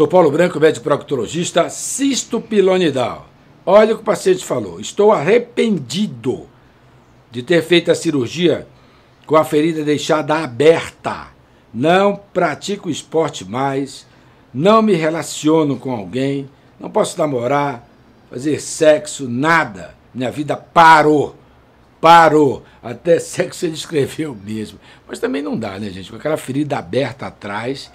Dr. Paulo Branco, médico proctologista, cisto pilonidal. Olha o que o paciente falou. Estou arrependido de ter feito a cirurgia com a ferida deixada aberta. Não pratico esporte mais, não me relaciono com alguém, não posso namorar, fazer sexo, nada. Minha vida parou. Parou. Até sexo ele escreveu mesmo. Mas também não dá, né, gente? Com aquela ferida aberta atrás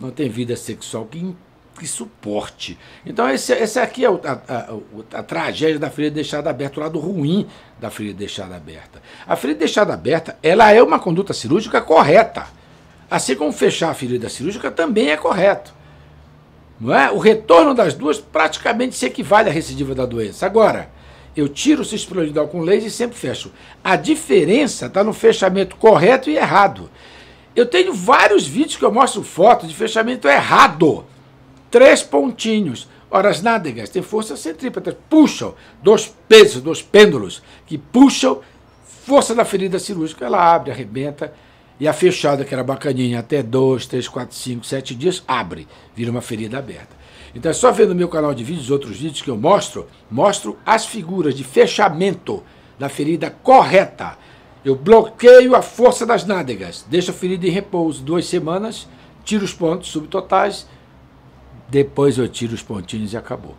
não tem vida sexual que, que suporte. Então, esse, esse aqui é o, a, a, a, tragédia da ferida deixada aberta, o lado ruim da ferida deixada aberta. A ferida deixada aberta, ela é uma conduta cirúrgica correta. Assim como fechar a ferida cirúrgica também é correto. Não é? O retorno das duas praticamente se equivale à recidiva da doença. Agora, eu tiro o cisprolidal com laser e sempre fecho. A diferença está no fechamento correto e errado. Eu tenho vários vídeos que eu mostro foto de fechamento errado. Três pontinhos. Ora, as nádegas têm força centrípeta, puxam dois pesos, dois pêndulos, que puxam força da ferida cirúrgica, ela abre, arrebenta, e a fechada, que era bacaninha, até dois, três, quatro, cinco, sete dias, abre, vira uma ferida aberta. Então é só ver no meu canal de vídeos, outros vídeos que eu mostro, mostro as figuras de fechamento da ferida correta. Eu bloqueio a força das nádegas, deixo a ferida em repouso duas semanas, tiro os pontos subtotais, depois eu tiro os pontinhos e acabou.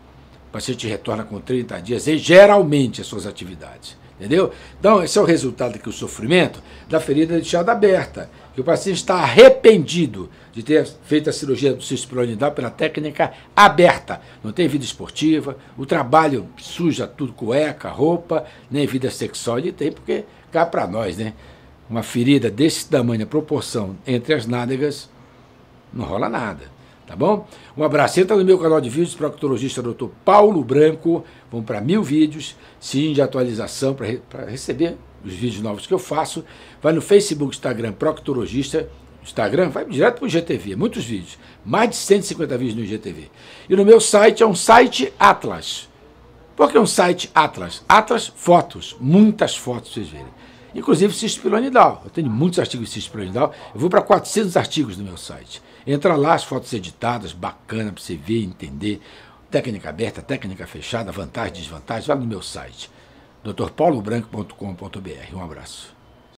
O paciente retorna com 30 dias e geralmente as suas atividades. Entendeu? Então, esse é o resultado que o sofrimento da ferida deixada aberta, que o paciente está arrependido de ter feito a cirurgia do cisto pilonidal pela técnica aberta. Não tem vida esportiva, o trabalho suja tudo, cueca, roupa, nem vida sexual ele tem, porque cá para nós, né? Uma ferida desse tamanho, a proporção entre as nádegas, não rola nada. Tá bom? Um abraço. Entra no meu canal de vídeos, proctologista doutor Paulo Branco. Vão para mil vídeos, sim, de atualização para re receber os vídeos novos que eu faço. Vai no Facebook, Instagram, proctologista. Instagram, vai direto para o GTV. É muitos vídeos. Mais de 150 vídeos no GTV. E no meu site é um site Atlas. Por que um site Atlas? Atlas Fotos, muitas fotos vocês verem inclusive cispironidal. Eu tenho muitos artigos de cispironidal. Eu vou para 400 artigos no meu site. Entra lá, as fotos editadas, bacana para você ver, entender. Técnica aberta, técnica fechada, vantagem, desvantagem, vai no meu site. drpaulobranco.com.br. Um abraço.